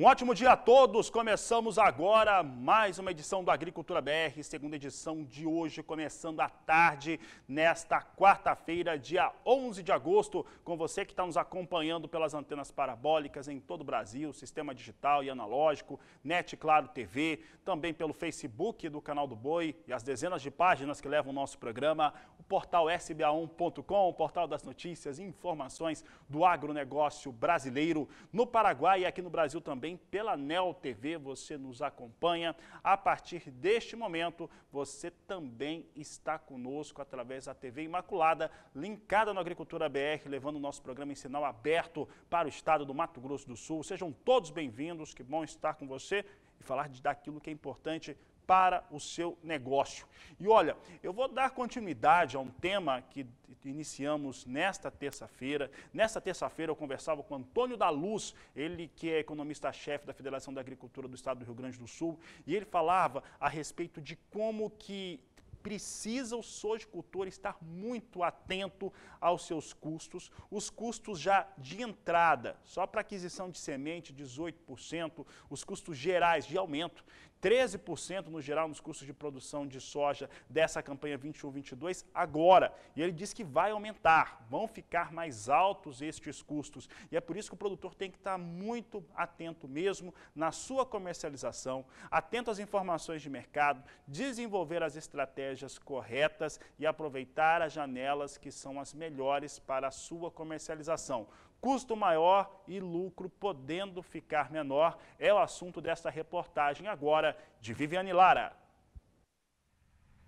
Um ótimo dia a todos. Começamos agora mais uma edição do Agricultura BR, segunda edição de hoje, começando à tarde, nesta quarta-feira, dia 11 de agosto, com você que está nos acompanhando pelas antenas parabólicas em todo o Brasil, sistema digital e analógico, Net Claro TV, também pelo Facebook do Canal do Boi e as dezenas de páginas que levam o nosso programa, o portal sba1.com, o portal das notícias e informações do agronegócio brasileiro no Paraguai e aqui no Brasil também também pela NEL TV, você nos acompanha. A partir deste momento, você também está conosco através da TV Imaculada, linkada no Agricultura BR, levando o nosso programa em sinal aberto para o estado do Mato Grosso do Sul. Sejam todos bem-vindos, que bom estar com você e falar de, daquilo que é importante para o seu negócio. E olha, eu vou dar continuidade a um tema que iniciamos nesta terça-feira. Nesta terça-feira eu conversava com Antônio da Luz, ele que é economista-chefe da Federação da Agricultura do Estado do Rio Grande do Sul, e ele falava a respeito de como que precisa o sojicultor estar muito atento aos seus custos, os custos já de entrada, só para aquisição de semente 18%, os custos gerais de aumento 13% no geral nos custos de produção de soja dessa campanha 21-22 agora. E ele diz que vai aumentar, vão ficar mais altos estes custos. E é por isso que o produtor tem que estar muito atento mesmo na sua comercialização, atento às informações de mercado, desenvolver as estratégias corretas e aproveitar as janelas que são as melhores para a sua comercialização custo maior e lucro podendo ficar menor. É o assunto desta reportagem agora de Viviane Lara.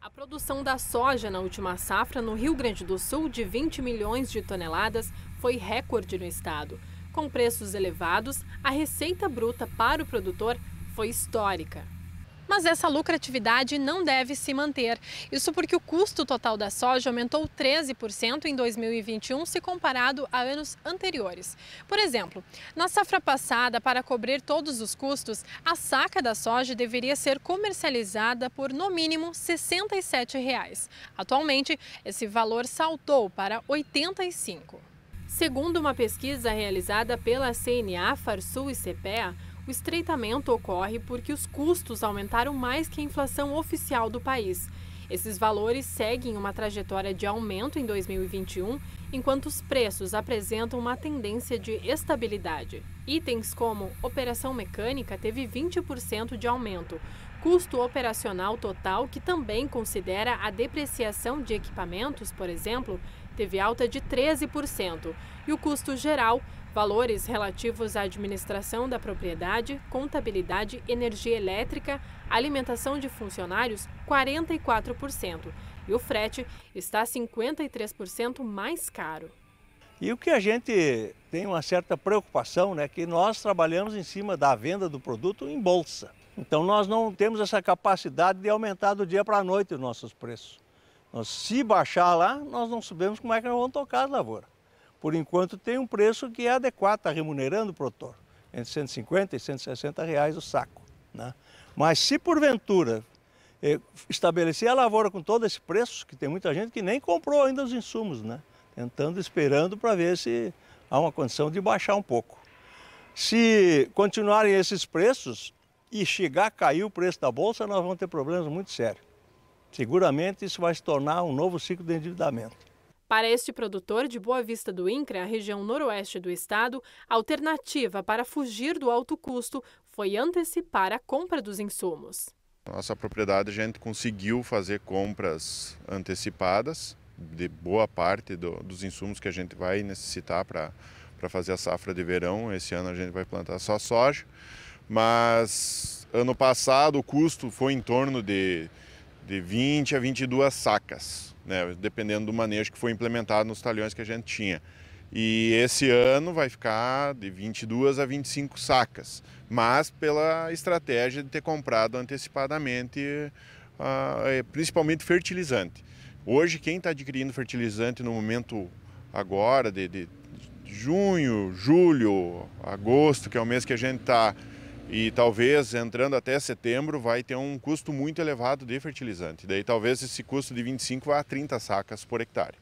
A produção da soja na última safra no Rio Grande do Sul de 20 milhões de toneladas foi recorde no estado. Com preços elevados, a receita bruta para o produtor foi histórica mas essa lucratividade não deve se manter. Isso porque o custo total da soja aumentou 13% em 2021 se comparado a anos anteriores. Por exemplo, na safra passada, para cobrir todos os custos, a saca da soja deveria ser comercializada por no mínimo R$ 67. Atualmente, esse valor saltou para R$ 85. Segundo uma pesquisa realizada pela CNA, Farsul e CPEA, o estreitamento ocorre porque os custos aumentaram mais que a inflação oficial do país. Esses valores seguem uma trajetória de aumento em 2021, enquanto os preços apresentam uma tendência de estabilidade. Itens como operação mecânica teve 20% de aumento, custo operacional total, que também considera a depreciação de equipamentos, por exemplo, teve alta de 13%, e o custo geral valores relativos à administração da propriedade, contabilidade, energia elétrica, alimentação de funcionários, 44%, e o frete está 53% mais caro. E o que a gente tem uma certa preocupação, né, que nós trabalhamos em cima da venda do produto em bolsa. Então nós não temos essa capacidade de aumentar do dia para a noite os nossos preços. Nós, se baixar lá, nós não sabemos como é que nós vamos tocar a lavoura por enquanto tem um preço que é adequado, está remunerando o produtor, entre 150 e 160 reais o saco. Né? Mas se porventura eh, estabelecer a lavoura com todo esse preço, que tem muita gente que nem comprou ainda os insumos, né? tentando, esperando para ver se há uma condição de baixar um pouco. Se continuarem esses preços e chegar a cair o preço da bolsa, nós vamos ter problemas muito sérios. Seguramente isso vai se tornar um novo ciclo de endividamento. Para este produtor de Boa Vista do INCRA, região noroeste do estado, a alternativa para fugir do alto custo foi antecipar a compra dos insumos. Nossa propriedade a gente conseguiu fazer compras antecipadas de boa parte do, dos insumos que a gente vai necessitar para para fazer a safra de verão. Esse ano a gente vai plantar só soja, mas ano passado o custo foi em torno de de 20 a 22 sacas, né? dependendo do manejo que foi implementado nos talhões que a gente tinha. E esse ano vai ficar de 22 a 25 sacas, mas pela estratégia de ter comprado antecipadamente, ah, é, principalmente fertilizante. Hoje, quem está adquirindo fertilizante no momento agora, de, de junho, julho, agosto, que é o mês que a gente está e talvez entrando até setembro vai ter um custo muito elevado de fertilizante. Daí talvez esse custo de 25 a 30 sacas por hectare.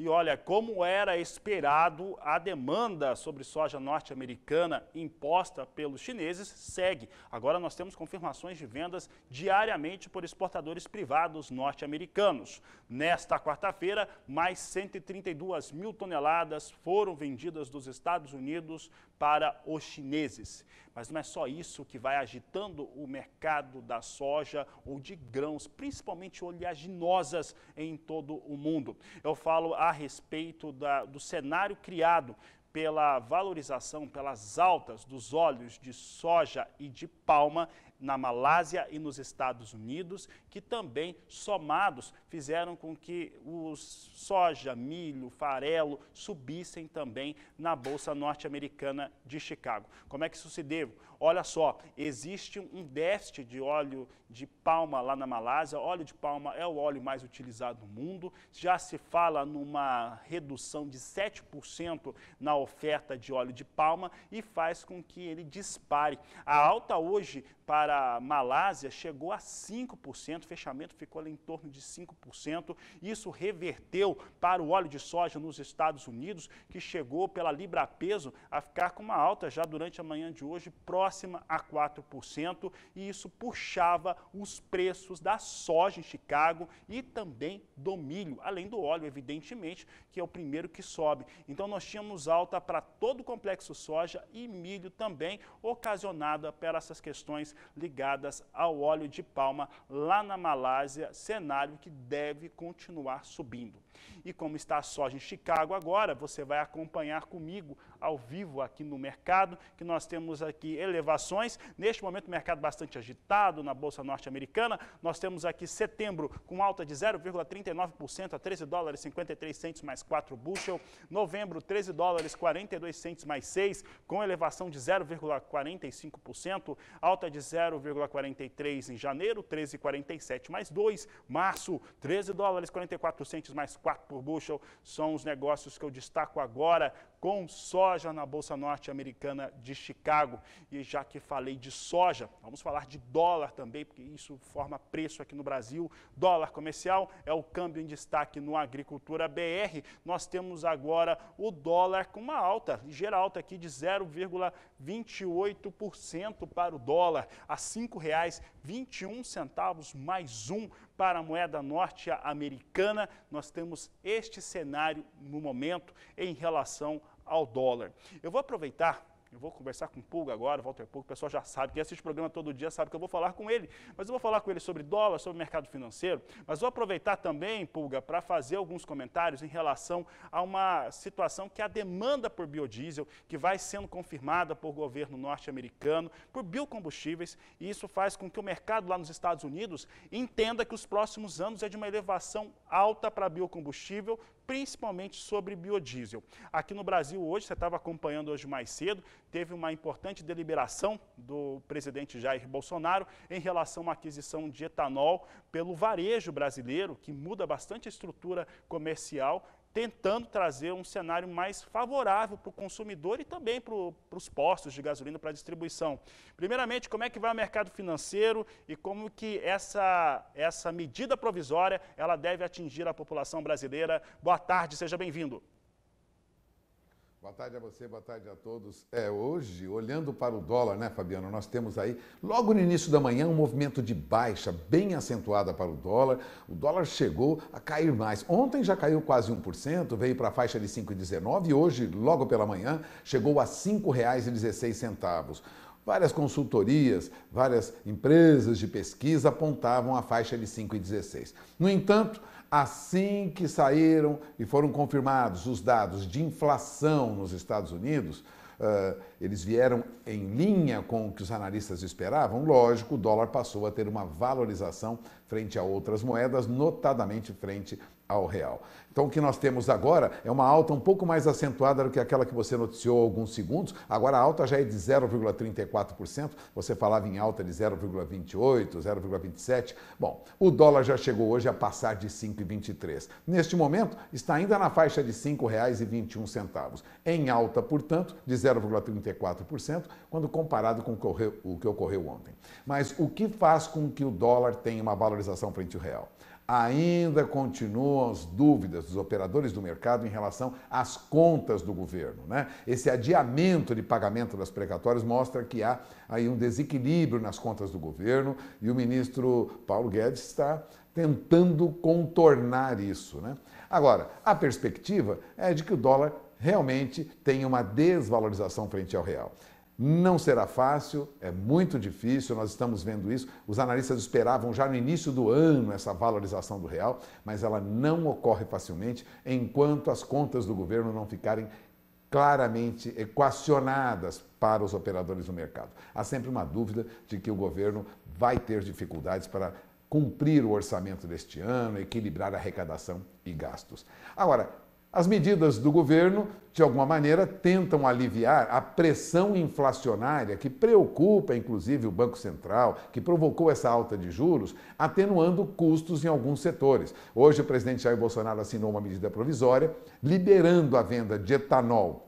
E olha, como era esperado, a demanda sobre soja norte-americana imposta pelos chineses segue. Agora nós temos confirmações de vendas diariamente por exportadores privados norte-americanos. Nesta quarta-feira, mais 132 mil toneladas foram vendidas dos Estados Unidos para os chineses. Mas não é só isso que vai agitando o mercado da soja ou de grãos, principalmente oleaginosas em todo o mundo. Eu falo a a respeito da, do cenário criado pela valorização, pelas altas dos óleos de soja e de palma na Malásia e nos Estados Unidos, que também, somados, fizeram com que os soja, milho, farelo subissem também na Bolsa Norte-Americana de Chicago. Como é que isso se deu? Olha só, existe um déficit de óleo de palma lá na Malásia. Óleo de palma é o óleo mais utilizado no mundo. Já se fala numa redução de 7% na oferta de óleo de palma e faz com que ele dispare. A alta hoje para a Malásia chegou a 5%, o fechamento ficou em torno de 5%. Isso reverteu para o óleo de soja nos Estados Unidos, que chegou pela libra peso a ficar com uma alta já durante a manhã de hoje próxima a 4%, e isso puxava os preços da soja em Chicago e também do milho, além do óleo, evidentemente, que é o primeiro que sobe. Então nós tínhamos alta para todo o complexo soja e milho também, ocasionada pelas essas questões ligadas ao óleo de palma lá na Malásia, cenário que deve continuar subindo. E como está a soja em Chicago agora, você vai acompanhar comigo ao vivo aqui no mercado, que nós temos aqui elevações. Neste momento, mercado bastante agitado na Bolsa Norte-Americana. Nós temos aqui setembro com alta de 0,39% a 13 dólares 53 centos mais 4 bushel. Novembro, 13 dólares 42 centos mais 6, com elevação de 0,45%, alta de 0,43 em janeiro, 13,47 mais 2. Março, 13 dólares 44 centos mais 4 4 por bushel são os negócios que eu destaco agora com soja na Bolsa Norte-Americana de Chicago. E já que falei de soja, vamos falar de dólar também, porque isso forma preço aqui no Brasil. Dólar comercial é o câmbio em destaque no Agricultura BR. Nós temos agora o dólar com uma alta, ligeira alta tá aqui de 0,28% para o dólar, a R$ 5,21 mais um para a moeda norte-americana, nós temos este cenário no momento em relação ao dólar. Eu vou aproveitar eu vou conversar com o Pulga agora, Walter Pulga, o pessoal já sabe, quem assiste o programa todo dia sabe que eu vou falar com ele, mas eu vou falar com ele sobre dólar, sobre mercado financeiro, mas vou aproveitar também, Pulga, para fazer alguns comentários em relação a uma situação que é a demanda por biodiesel, que vai sendo confirmada por governo norte-americano, por biocombustíveis, e isso faz com que o mercado lá nos Estados Unidos entenda que os próximos anos é de uma elevação alta para biocombustível, principalmente sobre biodiesel. Aqui no Brasil hoje, você estava acompanhando hoje mais cedo, teve uma importante deliberação do presidente Jair Bolsonaro em relação à aquisição de etanol pelo varejo brasileiro, que muda bastante a estrutura comercial tentando trazer um cenário mais favorável para o consumidor e também para, os postos de gasolina para distribuição. Primeiramente, como é que vai o mercado financeiro e como que essa, essa medida provisória ela deve atingir a população brasileira? Boa tarde, seja bem-vindo. Boa tarde a você, boa tarde a todos. É hoje, olhando para o dólar, né, Fabiano? Nós temos aí, logo no início da manhã, um movimento de baixa bem acentuada para o dólar. O dólar chegou a cair mais. Ontem já caiu quase 1%, veio para a faixa de 5,19 e hoje, logo pela manhã, chegou a R$ 5,16. Várias consultorias, várias empresas de pesquisa apontavam a faixa de 5,16. No entanto, Assim que saíram e foram confirmados os dados de inflação nos Estados Unidos, uh, eles vieram em linha com o que os analistas esperavam. Lógico, o dólar passou a ter uma valorização frente a outras moedas, notadamente frente ao real. Então, o que nós temos agora é uma alta um pouco mais acentuada do que aquela que você noticiou há alguns segundos. Agora, a alta já é de 0,34%. Você falava em alta de 0,28%, 0,27%. Bom, o dólar já chegou hoje a passar de 5,23. Neste momento, está ainda na faixa de R$ 5,21. Em alta, portanto, de 0,34%, quando comparado com o que ocorreu ontem. Mas o que faz com que o dólar tenha uma valorização frente ao real? ainda continuam as dúvidas dos operadores do mercado em relação às contas do governo. Né? Esse adiamento de pagamento das precatórias mostra que há aí um desequilíbrio nas contas do governo e o ministro Paulo Guedes está tentando contornar isso. Né? Agora, a perspectiva é de que o dólar realmente tem uma desvalorização frente ao real. Não será fácil, é muito difícil, nós estamos vendo isso. Os analistas esperavam já no início do ano essa valorização do real, mas ela não ocorre facilmente enquanto as contas do governo não ficarem claramente equacionadas para os operadores do mercado. Há sempre uma dúvida de que o governo vai ter dificuldades para cumprir o orçamento deste ano, equilibrar arrecadação e gastos. Agora, as medidas do governo, de alguma maneira, tentam aliviar a pressão inflacionária que preocupa, inclusive, o Banco Central, que provocou essa alta de juros, atenuando custos em alguns setores. Hoje, o presidente Jair Bolsonaro assinou uma medida provisória liberando a venda de etanol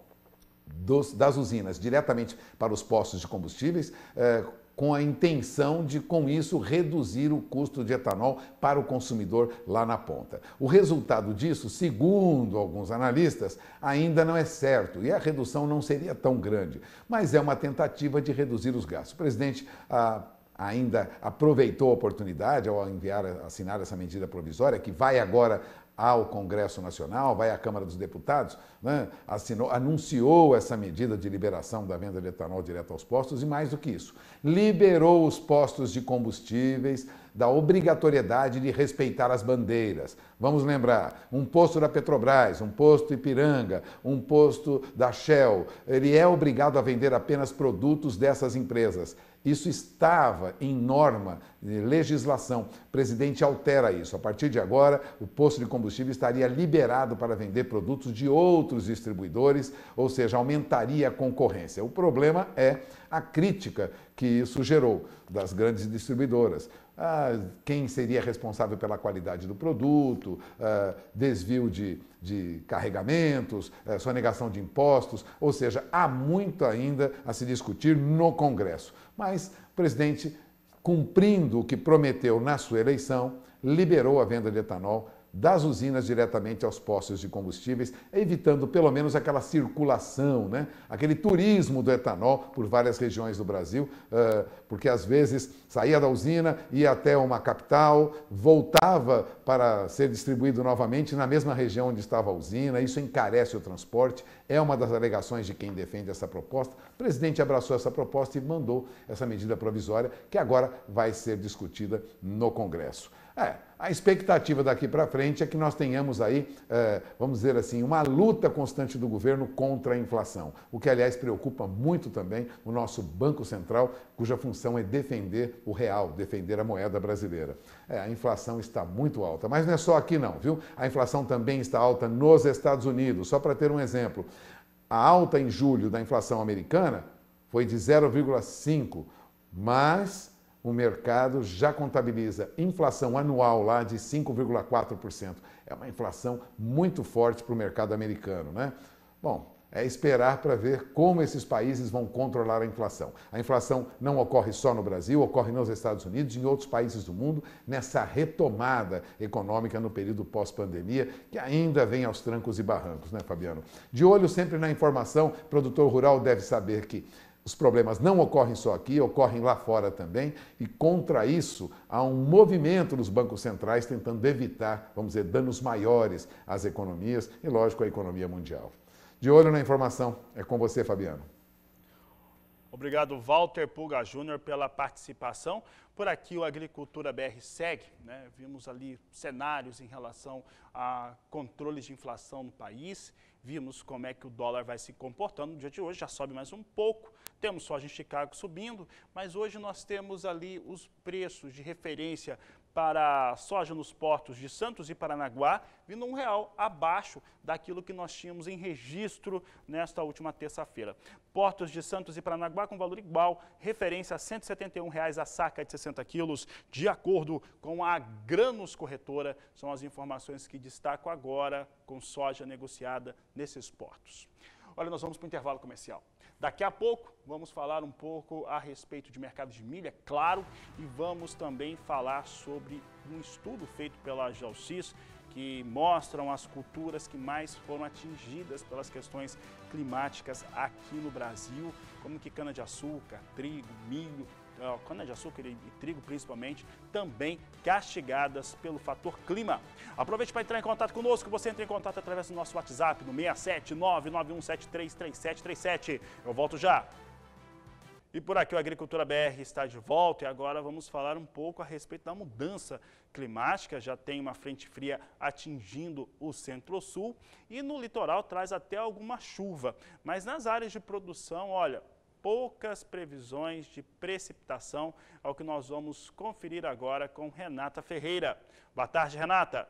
das usinas diretamente para os postos de combustíveis, eh, com a intenção de, com isso, reduzir o custo de etanol para o consumidor lá na ponta. O resultado disso, segundo alguns analistas, ainda não é certo e a redução não seria tão grande, mas é uma tentativa de reduzir os gastos. O presidente ah, ainda aproveitou a oportunidade ao enviar, assinar essa medida provisória, que vai agora ao Congresso Nacional, vai à Câmara dos Deputados, né? Assinou, anunciou essa medida de liberação da venda de etanol direto aos postos e mais do que isso, liberou os postos de combustíveis da obrigatoriedade de respeitar as bandeiras. Vamos lembrar, um posto da Petrobras, um posto Ipiranga, um posto da Shell, ele é obrigado a vender apenas produtos dessas empresas. Isso estava em norma legislação. O presidente altera isso. A partir de agora, o posto de combustível estaria liberado para vender produtos de outros distribuidores, ou seja, aumentaria a concorrência. O problema é a crítica que isso gerou das grandes distribuidoras. Ah, quem seria responsável pela qualidade do produto, ah, desvio de, de carregamentos, ah, sonegação de impostos, ou seja, há muito ainda a se discutir no Congresso. Mas o presidente cumprindo o que prometeu na sua eleição, liberou a venda de etanol das usinas diretamente aos postos de combustíveis, evitando pelo menos aquela circulação, né? aquele turismo do etanol por várias regiões do Brasil, porque às vezes saía da usina, ia até uma capital, voltava para ser distribuído novamente na mesma região onde estava a usina, isso encarece o transporte, é uma das alegações de quem defende essa proposta. O presidente abraçou essa proposta e mandou essa medida provisória, que agora vai ser discutida no Congresso. É, a expectativa daqui para frente é que nós tenhamos aí, é, vamos dizer assim, uma luta constante do governo contra a inflação, o que, aliás, preocupa muito também o nosso Banco Central, cuja função é defender o real, defender a moeda brasileira. É, a inflação está muito alta, mas não é só aqui não, viu? A inflação também está alta nos Estados Unidos. Só para ter um exemplo, a alta em julho da inflação americana foi de 0,5, mas o mercado já contabiliza inflação anual lá de 5,4%. É uma inflação muito forte para o mercado americano, né? Bom, é esperar para ver como esses países vão controlar a inflação. A inflação não ocorre só no Brasil, ocorre nos Estados Unidos e em outros países do mundo, nessa retomada econômica no período pós-pandemia, que ainda vem aos trancos e barrancos, né, Fabiano? De olho sempre na informação, produtor rural deve saber que os problemas não ocorrem só aqui, ocorrem lá fora também, e contra isso há um movimento dos bancos centrais tentando evitar, vamos dizer, danos maiores às economias e, lógico, à economia mundial. De olho na informação, é com você, Fabiano. Obrigado, Walter Puga Júnior, pela participação. Por aqui, o Agricultura BR segue. Né? Vimos ali cenários em relação a controles de inflação no país. Vimos como é que o dólar vai se comportando. No dia de hoje já sobe mais um pouco, temos soja em Chicago subindo, mas hoje nós temos ali os preços de referência para soja nos portos de Santos e Paranaguá, vindo um real abaixo daquilo que nós tínhamos em registro nesta última terça-feira. Portos de Santos e Paranaguá com valor igual, referência a R$ 171,00 a saca de 60 quilos, de acordo com a Granos Corretora. São as informações que destaco agora com soja negociada nesses portos. Olha, nós vamos para o intervalo comercial. Daqui a pouco vamos falar um pouco a respeito de mercado de milha, claro, e vamos também falar sobre um estudo feito pela Geocis que mostram as culturas que mais foram atingidas pelas questões climáticas aqui no Brasil, como que cana-de-açúcar, trigo, milho, é, cana-de-açúcar e trigo principalmente, também castigadas pelo fator clima. Aproveite para entrar em contato conosco, você entra em contato através do nosso WhatsApp no 67991733737. Eu volto já. E por aqui o Agricultura BR está de volta e agora vamos falar um pouco a respeito da mudança climática. Já tem uma frente fria atingindo o centro-sul e no litoral traz até alguma chuva. Mas nas áreas de produção, olha, poucas previsões de precipitação, ao que nós vamos conferir agora com Renata Ferreira. Boa tarde, Renata.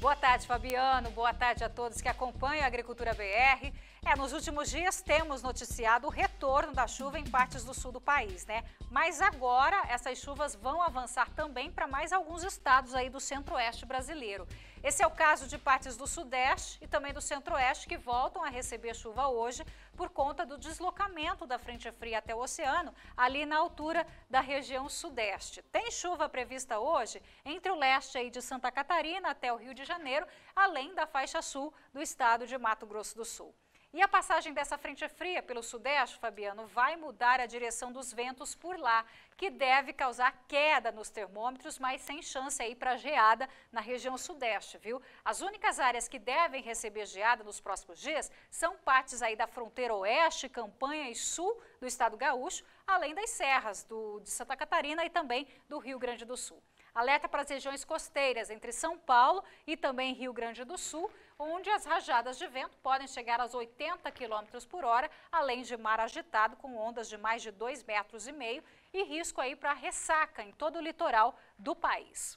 Boa tarde, Fabiano. Boa tarde a todos que acompanham a Agricultura BR. É, nos últimos dias temos noticiado o retorno da chuva em partes do sul do país, né? Mas agora essas chuvas vão avançar também para mais alguns estados aí do centro-oeste brasileiro. Esse é o caso de partes do Sudeste e também do Centro-Oeste que voltam a receber chuva hoje por conta do deslocamento da frente fria até o oceano, ali na altura da região Sudeste. Tem chuva prevista hoje entre o leste aí de Santa Catarina até o Rio de Janeiro, além da faixa sul do estado de Mato Grosso do Sul. E a passagem dessa frente é fria pelo sudeste, Fabiano, vai mudar a direção dos ventos por lá, que deve causar queda nos termômetros, mas sem chance aí para geada na região sudeste, viu? As únicas áreas que devem receber geada nos próximos dias são partes aí da fronteira oeste, campanha e sul do estado gaúcho, além das serras do, de Santa Catarina e também do Rio Grande do Sul alerta para as regiões costeiras entre São Paulo e também Rio Grande do Sul, onde as rajadas de vento podem chegar aos 80 km por hora, além de mar agitado com ondas de mais de 2,5 metros e meio e risco aí para ressaca em todo o litoral do país.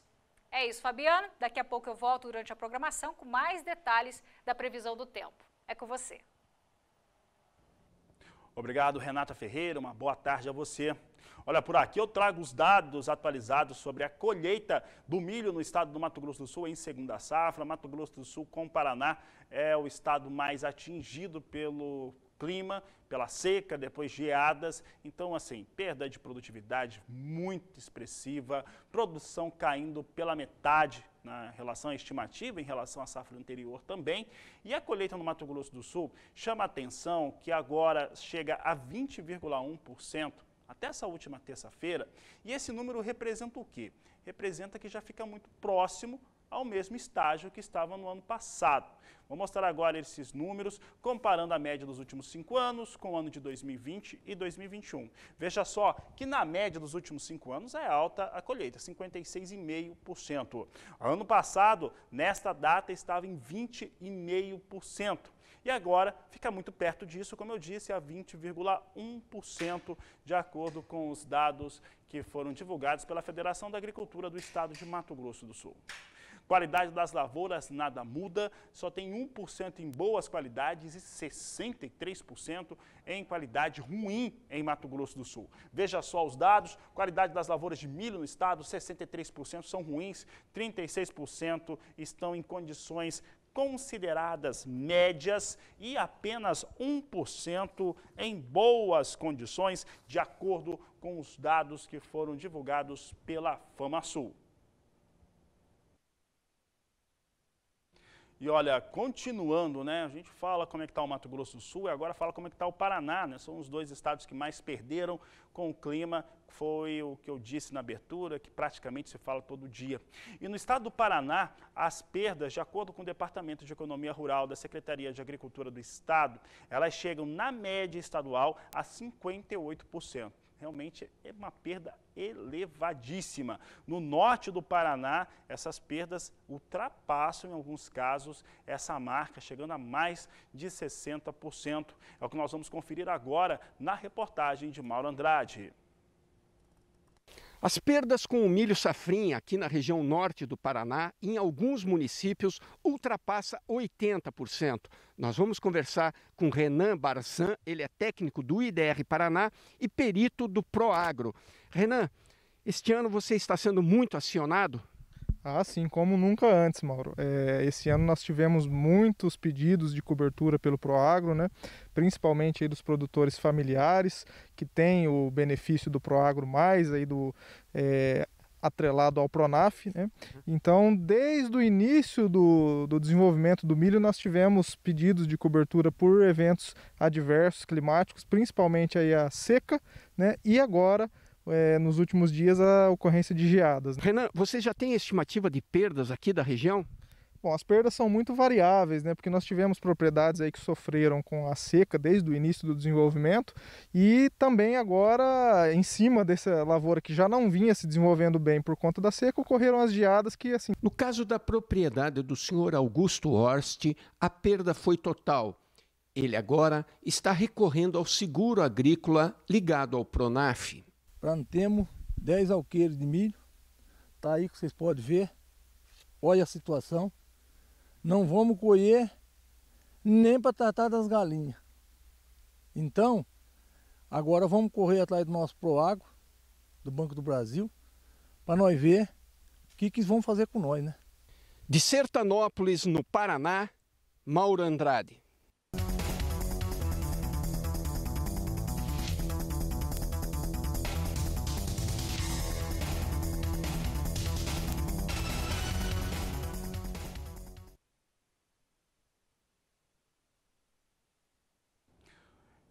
É isso, Fabiano. Daqui a pouco eu volto durante a programação com mais detalhes da previsão do tempo. É com você. Obrigado, Renata Ferreira. Uma boa tarde a você. Olha, por aqui eu trago os dados atualizados sobre a colheita do milho no estado do Mato Grosso do Sul em segunda safra. Mato Grosso do Sul com Paraná é o estado mais atingido pelo clima, pela seca, depois geadas. Então, assim, perda de produtividade muito expressiva, produção caindo pela metade na relação estimativa, em relação à safra anterior também. E a colheita no Mato Grosso do Sul chama a atenção que agora chega a 20,1% até essa última terça-feira. E esse número representa o quê? Representa que já fica muito próximo ao mesmo estágio que estava no ano passado. Vou mostrar agora esses números, comparando a média dos últimos cinco anos com o ano de 2020 e 2021. Veja só que na média dos últimos cinco anos é alta a colheita, 56,5%. Ano passado, nesta data, estava em 20,5% e agora fica muito perto disso, como eu disse, a 20,1%, de acordo com os dados que foram divulgados pela Federação da Agricultura do Estado de Mato Grosso do Sul. Qualidade das lavouras nada muda, só tem 1% em boas qualidades e 63% em qualidade ruim em Mato Grosso do Sul. Veja só os dados, qualidade das lavouras de milho no estado, 63% são ruins, 36% estão em condições consideradas médias e apenas 1% em boas condições, de acordo com os dados que foram divulgados pela FamaSul. E olha, continuando, né? A gente fala como é que está o Mato Grosso do Sul e agora fala como é que está o Paraná, né? São os dois estados que mais perderam com o clima. Foi o que eu disse na abertura, que praticamente se fala todo dia. E no estado do Paraná, as perdas, de acordo com o Departamento de Economia Rural da Secretaria de Agricultura do Estado, elas chegam na média estadual a 58% realmente é uma perda elevadíssima. No norte do Paraná, essas perdas ultrapassam, em alguns casos, essa marca, chegando a mais de 60%. É o que nós vamos conferir agora na reportagem de Mauro Andrade. As perdas com o milho safrinha aqui na região norte do Paraná, em alguns municípios, ultrapassa 80%. Nós vamos conversar com Renan Barçan, ele é técnico do IDR Paraná e perito do Proagro. Renan, este ano você está sendo muito acionado? Ah, sim, como nunca antes, Mauro. É, esse ano nós tivemos muitos pedidos de cobertura pelo Proagro, né? principalmente aí dos produtores familiares, que tem o benefício do Proagro mais aí do, é, atrelado ao Pronaf. Né? Uhum. Então, desde o início do, do desenvolvimento do milho, nós tivemos pedidos de cobertura por eventos adversos climáticos, principalmente aí a seca, né? e agora é, nos últimos dias a ocorrência de geadas. Né? Renan, você já tem estimativa de perdas aqui da região? Bom, as perdas são muito variáveis, né? Porque nós tivemos propriedades aí que sofreram com a seca desde o início do desenvolvimento e também agora, em cima dessa lavoura que já não vinha se desenvolvendo bem por conta da seca, ocorreram as geadas que assim. No caso da propriedade do senhor Augusto Horst, a perda foi total. Ele agora está recorrendo ao seguro agrícola ligado ao Pronaf para temos 10 alqueires de milho. Tá aí que vocês podem ver. Olha a situação. Não vamos colher nem para tratar das galinhas. Então, agora vamos correr atrás do nosso Proago, do Banco do Brasil, para nós ver o que, que eles vão fazer com nós, né? De Sertanópolis, no Paraná, Mauro Andrade.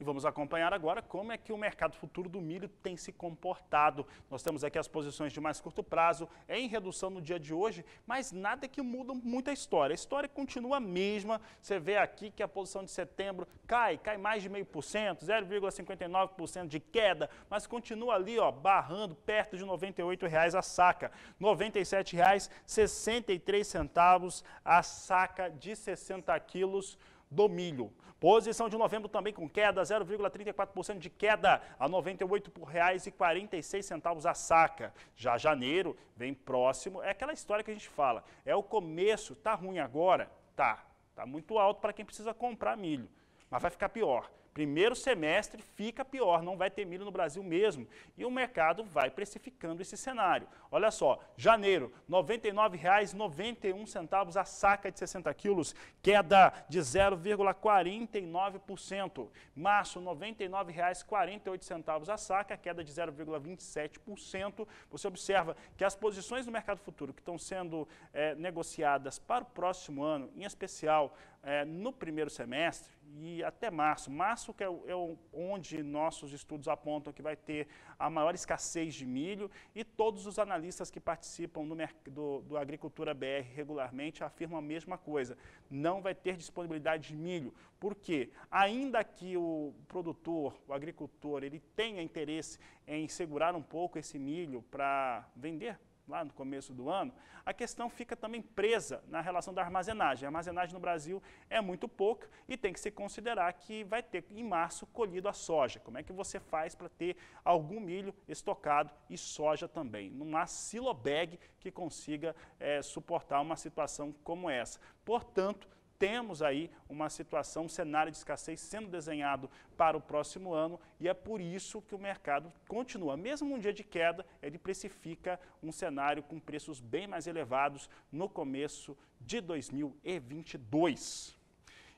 E vamos acompanhar agora como é que o mercado futuro do milho tem se comportado. Nós temos aqui as posições de mais curto prazo é em redução no dia de hoje, mas nada que muda muito a história. A história continua a mesma. Você vê aqui que a posição de setembro cai, cai mais de meio por cento, 0,59% de queda, mas continua ali, ó, barrando perto de R$ 98,00 a saca. R$ 97,63 a saca de 60 quilos do milho. Posição de novembro também com queda, 0,34% de queda a R$ 98,46 a saca. Já janeiro vem próximo, é aquela história que a gente fala, é o começo, tá ruim agora? Tá, tá muito alto para quem precisa comprar milho, mas vai ficar pior. Primeiro semestre fica pior, não vai ter milho no Brasil mesmo. E o mercado vai precificando esse cenário. Olha só, janeiro, R$ 99,91 a saca de 60 quilos, queda de 0,49%. Março, R$ 99,48 a saca, queda de 0,27%. Você observa que as posições do mercado futuro que estão sendo é, negociadas para o próximo ano, em especial é, no primeiro semestre e até março. Março que é, é onde nossos estudos apontam que vai ter a maior escassez de milho e todos os analistas que participam do, do, do Agricultura BR regularmente afirmam a mesma coisa. Não vai ter disponibilidade de milho. Por quê? Ainda que o produtor, o agricultor, ele tenha interesse em segurar um pouco esse milho para vender lá no começo do ano, a questão fica também presa na relação da armazenagem. A armazenagem no Brasil é muito pouca e tem que se considerar que vai ter em março colhido a soja. Como é que você faz para ter algum milho estocado e soja também? Não há silobag que consiga é, suportar uma situação como essa. Portanto, temos aí uma situação, um cenário de escassez sendo desenhado para o próximo ano e é por isso que o mercado continua. Mesmo um dia de queda, ele precifica um cenário com preços bem mais elevados no começo de 2022.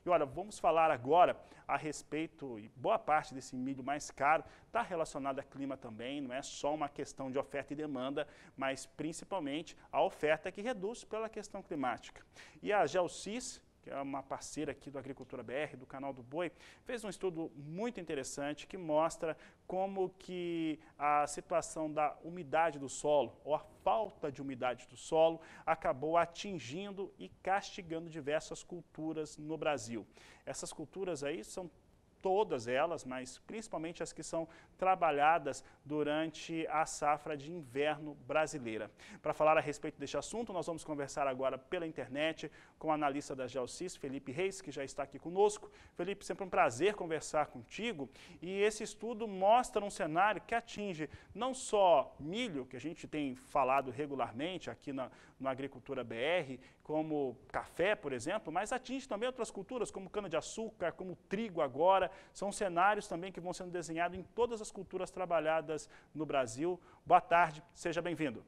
E olha, vamos falar agora a respeito, e boa parte desse milho mais caro está relacionado a clima também, não é só uma questão de oferta e demanda, mas principalmente a oferta que reduz pela questão climática. E a Gelsis que é uma parceira aqui do Agricultura BR, do canal do Boi, fez um estudo muito interessante que mostra como que a situação da umidade do solo, ou a falta de umidade do solo, acabou atingindo e castigando diversas culturas no Brasil. Essas culturas aí são todas elas, mas principalmente as que são trabalhadas durante a safra de inverno brasileira. Para falar a respeito deste assunto, nós vamos conversar agora pela internet com o analista da Geocis, Felipe Reis, que já está aqui conosco. Felipe, sempre um prazer conversar contigo. E esse estudo mostra um cenário que atinge não só milho, que a gente tem falado regularmente aqui na, na Agricultura BR, como café, por exemplo, mas atinge também outras culturas, como cana-de-açúcar, como trigo agora. São cenários também que vão sendo desenhados em todas as culturas trabalhadas no Brasil. Boa tarde, seja bem-vindo.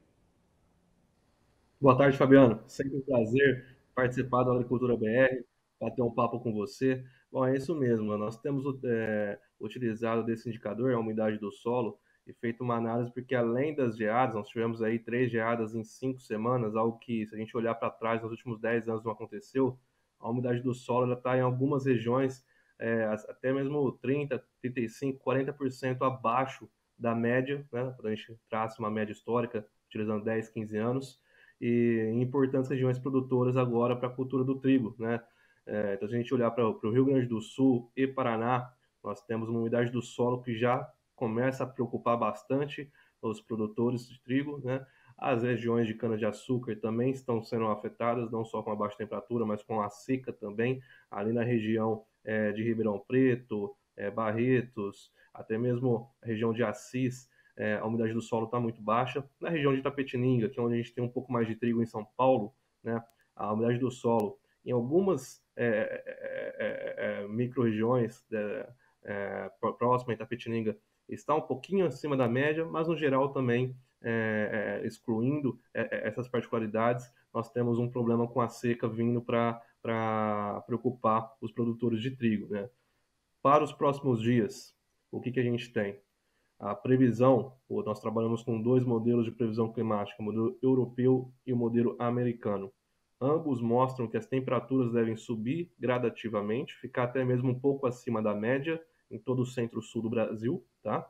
Boa tarde, Fabiano. Sempre um prazer participar da Agricultura BR, bater um papo com você. Bom, é isso mesmo. Né? Nós temos é, utilizado desse indicador, a umidade do solo, e feito uma análise, porque além das geadas, nós tivemos aí três geadas em cinco semanas, algo que, se a gente olhar para trás, nos últimos dez anos não aconteceu. A umidade do solo está em algumas regiões é, até mesmo 30, 35, 40% abaixo da média, né? Quando a gente traça uma média histórica, utilizando 10, 15 anos, e em importantes regiões produtoras agora para a cultura do trigo, né? É, então, se a gente olhar para o Rio Grande do Sul e Paraná, nós temos uma umidade do solo que já começa a preocupar bastante os produtores de trigo, né? As regiões de cana-de-açúcar também estão sendo afetadas, não só com a baixa temperatura, mas com a seca também. Ali na região é, de Ribeirão Preto, é, Barretos, até mesmo a região de Assis, é, a umidade do solo está muito baixa. Na região de Tapetininga, que é onde a gente tem um pouco mais de trigo em São Paulo, né, a umidade do solo em algumas é, é, é, é, é micro-regiões é, próxima a Tapetininga está um pouquinho acima da média, mas no geral também, excluindo essas particularidades, nós temos um problema com a seca vindo para para preocupar os produtores de trigo. Né? Para os próximos dias, o que, que a gente tem? A previsão, nós trabalhamos com dois modelos de previsão climática, o modelo europeu e o modelo americano. Ambos mostram que as temperaturas devem subir gradativamente, ficar até mesmo um pouco acima da média em todo o centro-sul do Brasil, tá?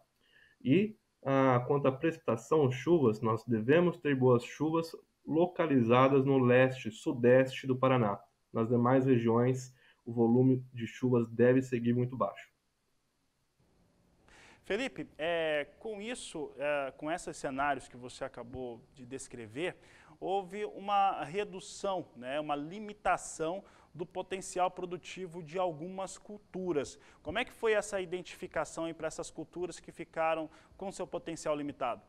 E ah, quanto à precipitação, chuvas, nós devemos ter boas chuvas localizadas no leste, sudeste do Paraná. Nas demais regiões, o volume de chuvas deve seguir muito baixo. Felipe, é, com isso, é, com esses cenários que você acabou de descrever, houve uma redução, né, uma limitação do potencial produtivo de algumas culturas. Como é que foi essa identificação para essas culturas que ficaram com seu potencial limitado?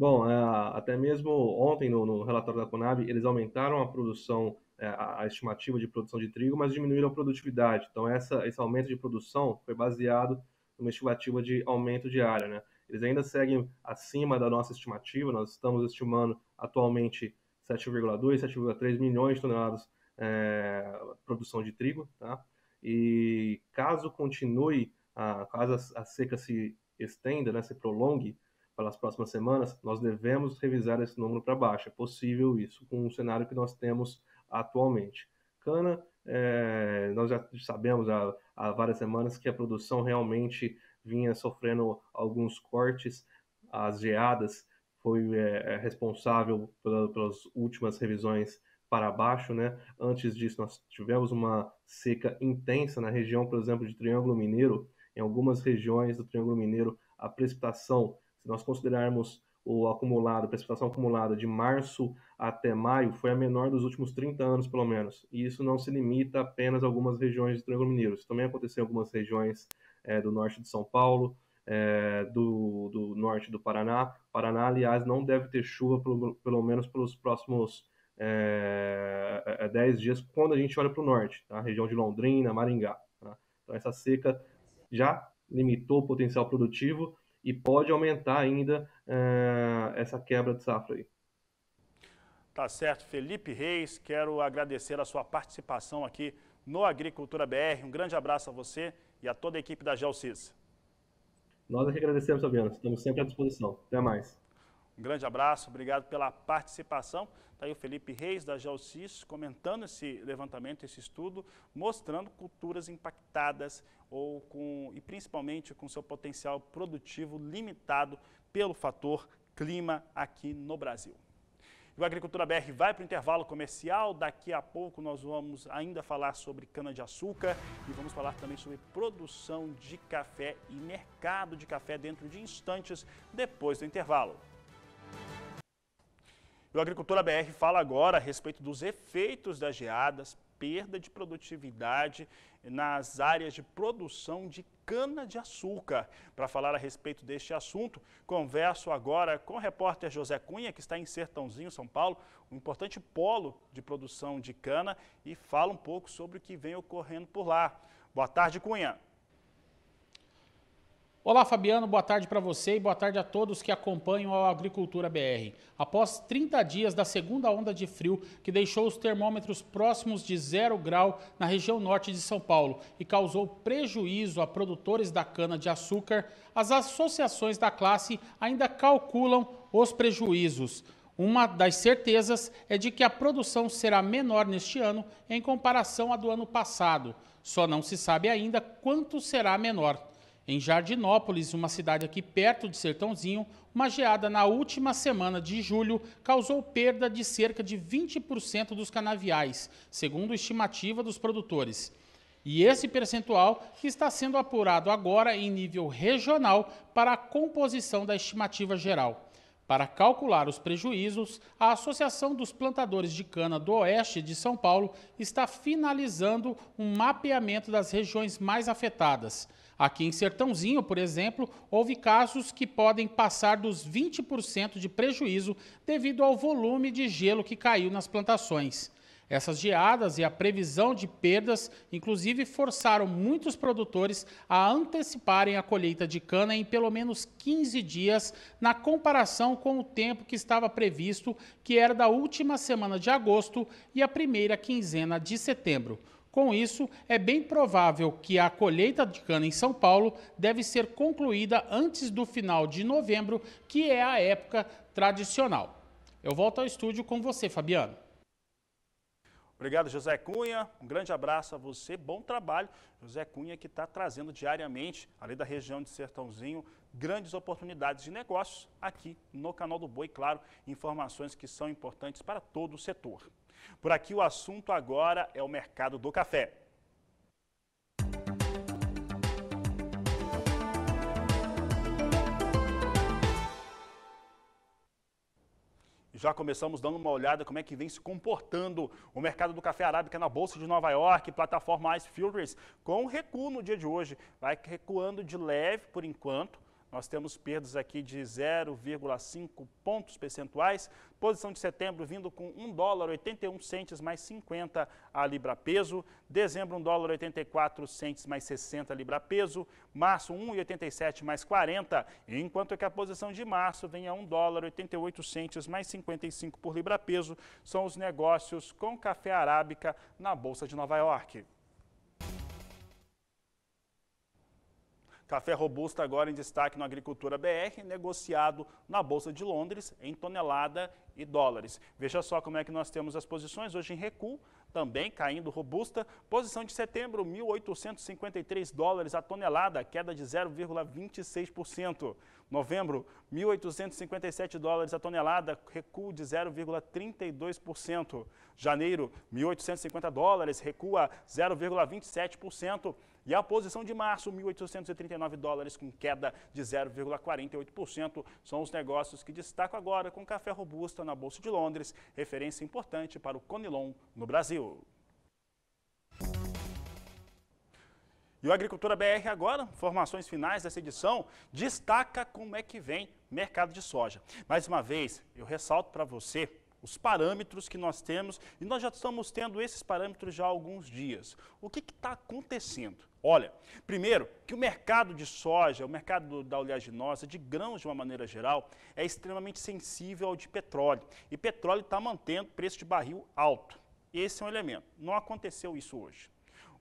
Bom, é, até mesmo ontem no, no, relatório da Conab, eles aumentaram a produção, é, a estimativa de produção de trigo, mas diminuíram a produtividade. Então, essa, esse aumento de produção foi baseado numa estimativa de aumento de área. Né? Eles ainda seguem acima da nossa estimativa, nós estamos estimando atualmente 7,2, 7,3 milhões de toneladas é, produção de trigo. Tá? E caso continue, a, caso a, a seca se estenda, né, se prolongue, pelas próximas semanas, nós devemos revisar esse número para baixo. É possível isso com o cenário que nós temos atualmente. Cana, é, nós já sabemos há, há várias semanas que a produção realmente vinha sofrendo alguns cortes, as geadas foi é, responsável pela, pelas últimas revisões para baixo, né? Antes disso, nós tivemos uma seca intensa na região, por exemplo, de Triângulo Mineiro. Em algumas regiões do Triângulo Mineiro, a precipitação se nós considerarmos o acumulado, a precipitação acumulada de março até maio, foi a menor dos últimos 30 anos, pelo menos. E isso não se limita apenas a algumas regiões do Triângulo Mineiro. Isso também aconteceu em algumas regiões é, do norte de São Paulo, é, do, do, norte do Paraná. Paraná, aliás, não deve ter chuva, pelo, pelo menos pelos próximos é, eh, 10 dias, quando a gente olha para o norte, tá? a região de Londrina, Maringá. Tá? Então, essa seca já limitou o potencial produtivo e pode aumentar ainda eh, essa quebra de safra aí. Tá certo, Felipe Reis, quero agradecer a sua participação aqui no Agricultura BR. Um grande abraço a você e a toda a equipe da Geocis. Nós é que agradecemos, Fabiano. Estamos sempre à disposição. Até mais. Um grande abraço, obrigado pela participação. Está aí o Felipe Reis, da Geocis, comentando esse levantamento, esse estudo, mostrando culturas impactadas ou com, e principalmente com seu potencial produtivo limitado pelo fator clima aqui no Brasil. O Agricultura BR vai para o intervalo comercial. Daqui a pouco nós vamos ainda falar sobre cana-de-açúcar e vamos falar também sobre produção de café e mercado de café dentro de instantes depois do intervalo o Agricultura BR fala agora a respeito dos efeitos das geadas, perda de produtividade nas áreas de produção de cana-de-açúcar. Para falar a respeito deste assunto, converso agora com o repórter José Cunha, que está em Sertãozinho, São Paulo, um importante polo de produção de cana, e fala um pouco sobre o que vem ocorrendo por lá. Boa tarde, Cunha. Olá, Fabiano, boa tarde para você e boa tarde a todos que acompanham a Agricultura BR. Após 30 dias da segunda onda de frio, que deixou os termômetros próximos de zero grau na região norte de São Paulo e causou prejuízo a produtores da cana-de-açúcar, as associações da classe ainda calculam os prejuízos. Uma das certezas é de que a produção será menor neste ano em comparação à do ano passado. Só não se sabe ainda quanto será menor. Em Jardinópolis, uma cidade aqui perto de Sertãozinho, uma geada na última semana de julho causou perda de cerca de 20% dos canaviais, segundo estimativa dos produtores. E esse percentual está sendo apurado agora em nível regional para a composição da estimativa geral. Para calcular os prejuízos, a Associação dos Plantadores de Cana do Oeste de São Paulo está finalizando um mapeamento das regiões mais afetadas. Aqui em Sertãozinho, por exemplo, houve casos que podem passar dos 20% de prejuízo devido ao volume de gelo que caiu nas plantações. Essas geadas e a previsão de perdas, inclusive, forçaram muitos produtores a anteciparem a colheita de cana em pelo menos 15 dias, na comparação com o tempo que estava previsto, que era da última semana de agosto e a primeira quinzena de setembro. Com isso, é bem provável que a colheita de cana em São Paulo deve ser concluída antes do final de novembro, que é a época tradicional. Eu volto ao estúdio com você, Fabiano. Obrigado, José Cunha. Um grande abraço a você. Bom trabalho. José Cunha que está trazendo diariamente, ali da região de Sertãozinho, grandes oportunidades de negócios aqui no Canal do Boi. Claro, informações que são importantes para todo o setor. Por aqui o assunto agora é o mercado do café. já começamos dando uma olhada como é que vem se comportando o mercado do café arábica na Bolsa de Nova York, plataforma Ice Futures, com recuo no dia de hoje, vai recuando de leve por enquanto, nós temos perdas aqui de 0,5 pontos percentuais. Posição de setembro vindo com 1 dólar 81 centes mais 50 a libra peso. Dezembro 1 dólar 84 centes mais 60 a libra peso. Março 1,87 mais 40, enquanto que a posição de março vem a 1 dólar 88 centes mais 55 por libra peso. São os negócios com café arábica na bolsa de Nova York. Café robusta agora em destaque na agricultura BR, negociado na Bolsa de Londres em tonelada e dólares. Veja só como é que nós temos as posições hoje em recuo, também caindo robusta. Posição de setembro, 1.853 dólares a tonelada, queda de 0,26%. Novembro, 1.857 dólares a tonelada, recuo de 0,32%. Janeiro, 1.850 dólares, recua 0,27%. E a posição de março, 1.839 dólares, com queda de 0,48%. São os negócios que destaco agora com café robusta na Bolsa de Londres, referência importante para o Conilon no Brasil. E o Agricultura BR agora, informações finais dessa edição, destaca como é que vem mercado de soja. Mais uma vez, eu ressalto para você os parâmetros que nós temos, e nós já estamos tendo esses parâmetros já há alguns dias. O que está acontecendo? Olha, primeiro, que o mercado de soja, o mercado da oleaginosa, de grãos de uma maneira geral, é extremamente sensível ao de petróleo. E petróleo está mantendo preço de barril alto. Esse é um elemento. Não aconteceu isso hoje.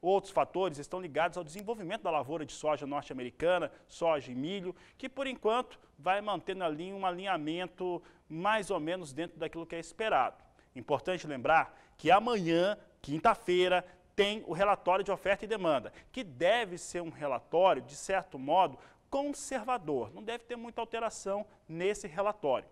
Outros fatores estão ligados ao desenvolvimento da lavoura de soja norte-americana, soja e milho, que por enquanto vai mantendo ali um alinhamento mais ou menos dentro daquilo que é esperado. Importante lembrar que amanhã, quinta-feira, tem o relatório de oferta e demanda, que deve ser um relatório, de certo modo, conservador. Não deve ter muita alteração nesse relatório.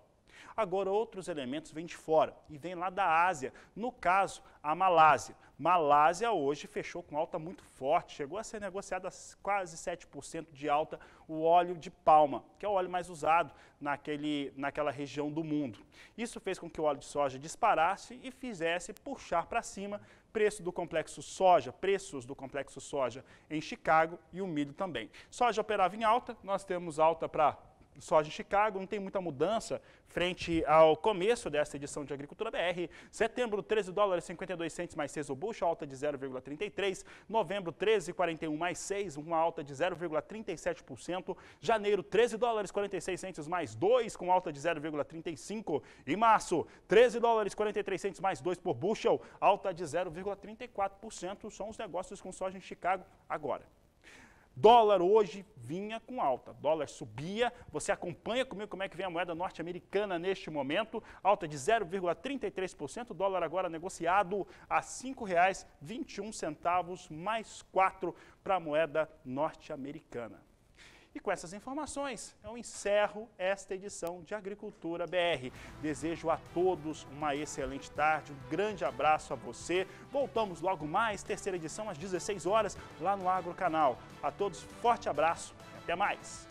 Agora, outros elementos vêm de fora e vêm lá da Ásia. No caso, a Malásia. Malásia hoje fechou com alta muito forte, chegou a ser negociada quase 7% de alta o óleo de palma, que é o óleo mais usado naquele, naquela região do mundo. Isso fez com que o óleo de soja disparasse e fizesse puxar para cima preço do complexo soja, preços do complexo soja em Chicago e o milho também. Soja operava em alta, nós temos alta para soja em Chicago, não tem muita mudança frente ao começo dessa edição de Agricultura BR. Setembro, 13 dólares 52 centes mais 6 o bucho, alta de 0,33. Novembro, 13,41 mais 6, uma alta de 0,37%. Janeiro, 13 dólares 46 centes mais 2, com alta de 0,35. E março, 13 dólares 43 centes mais 2 por bushel, alta de 0,34%. São os negócios com soja em Chicago agora. Dólar hoje vinha com alta, dólar subia. Você acompanha comigo como é que vem a moeda norte-americana neste momento, alta de 0,33%, dólar agora negociado a R$ 5,21 mais 4 para a moeda norte-americana. E com essas informações, eu encerro esta edição de Agricultura BR. Desejo a todos uma excelente tarde, um grande abraço a você. Voltamos logo mais, terceira edição, às 16 horas, lá no Agro Canal. A todos, forte abraço e até mais.